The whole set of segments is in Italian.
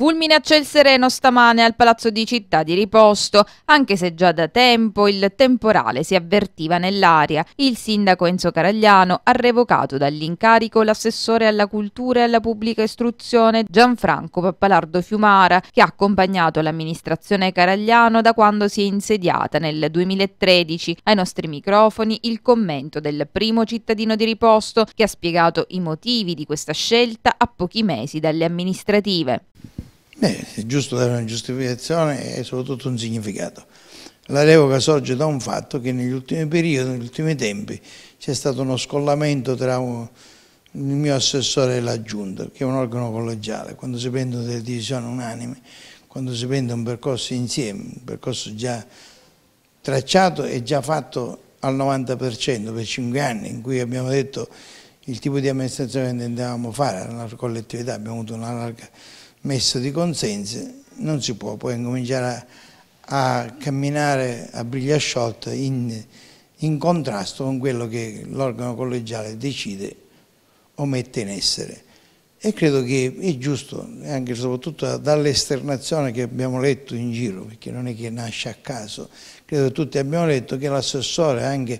Fulmine a ciel sereno stamane al Palazzo di Città di Riposto, anche se già da tempo il temporale si avvertiva nell'aria. Il sindaco Enzo Caragliano ha revocato dall'incarico l'assessore alla cultura e alla pubblica istruzione Gianfranco Pappalardo Fiumara, che ha accompagnato l'amministrazione Caragliano da quando si è insediata nel 2013. Ai nostri microfoni il commento del primo cittadino di Riposto, che ha spiegato i motivi di questa scelta a pochi mesi dalle amministrative. Beh, è giusto dare una giustificazione e soprattutto un significato. La revoca sorge da un fatto che negli ultimi periodi, negli ultimi tempi, c'è stato uno scollamento tra un, il mio assessore e la Giunta, che è un organo collegiale. Quando si prendono delle decisioni unanime, quando si prende un percorso insieme, un percorso già tracciato e già fatto al 90% per cinque anni, in cui abbiamo detto il tipo di amministrazione che intendevamo fare, la collettività, abbiamo avuto una larga messo di consenso, non si può poi cominciare a, a camminare a briglia sciolta in, in contrasto con quello che l'organo collegiale decide o mette in essere. E credo che è giusto, anche e soprattutto dall'esternazione che abbiamo letto in giro, perché non è che nasce a caso, credo che tutti abbiamo letto che l'assessore anche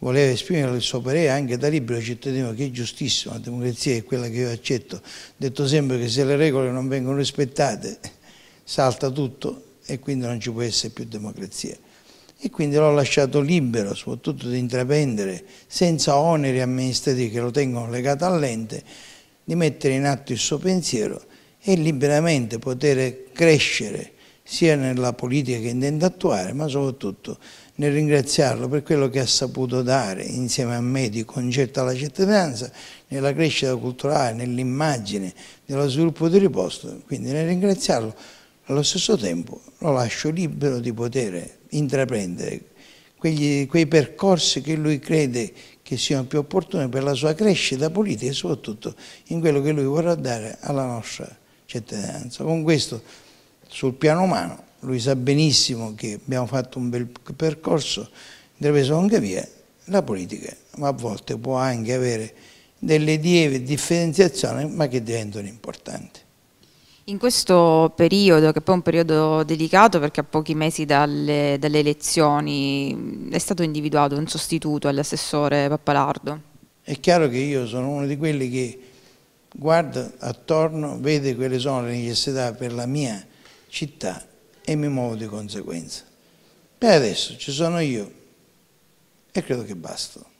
voleva esprimere il suo parere anche da libero cittadino, che è giustissimo, la democrazia è quella che io accetto. detto sempre che se le regole non vengono rispettate salta tutto e quindi non ci può essere più democrazia. E quindi l'ho lasciato libero, soprattutto di intraprendere, senza oneri amministrativi che lo tengono legato all'ente, di mettere in atto il suo pensiero e liberamente poter crescere sia nella politica che intende attuare, ma soprattutto nel ringraziarlo per quello che ha saputo dare insieme a me di concerto alla cittadinanza nella crescita culturale, nell'immagine, nello sviluppo di riposto, quindi nel ringraziarlo allo stesso tempo lo lascio libero di poter intraprendere quegli, quei percorsi che lui crede che siano più opportuni per la sua crescita politica e soprattutto in quello che lui vorrà dare alla nostra cittadinanza. Con questo sul piano umano, lui sa benissimo che abbiamo fatto un bel percorso della Pesonga via, la politica a volte può anche avere delle lieve differenziazioni ma che diventano importanti. In questo periodo, che poi è un periodo delicato perché a pochi mesi dalle, dalle elezioni, mm, è stato individuato un sostituto all'assessore Pappalardo? È chiaro che io sono uno di quelli che guarda attorno, vede quelle sono le necessità per la mia città e mi muovo di conseguenza. Per adesso ci sono io e credo che basta.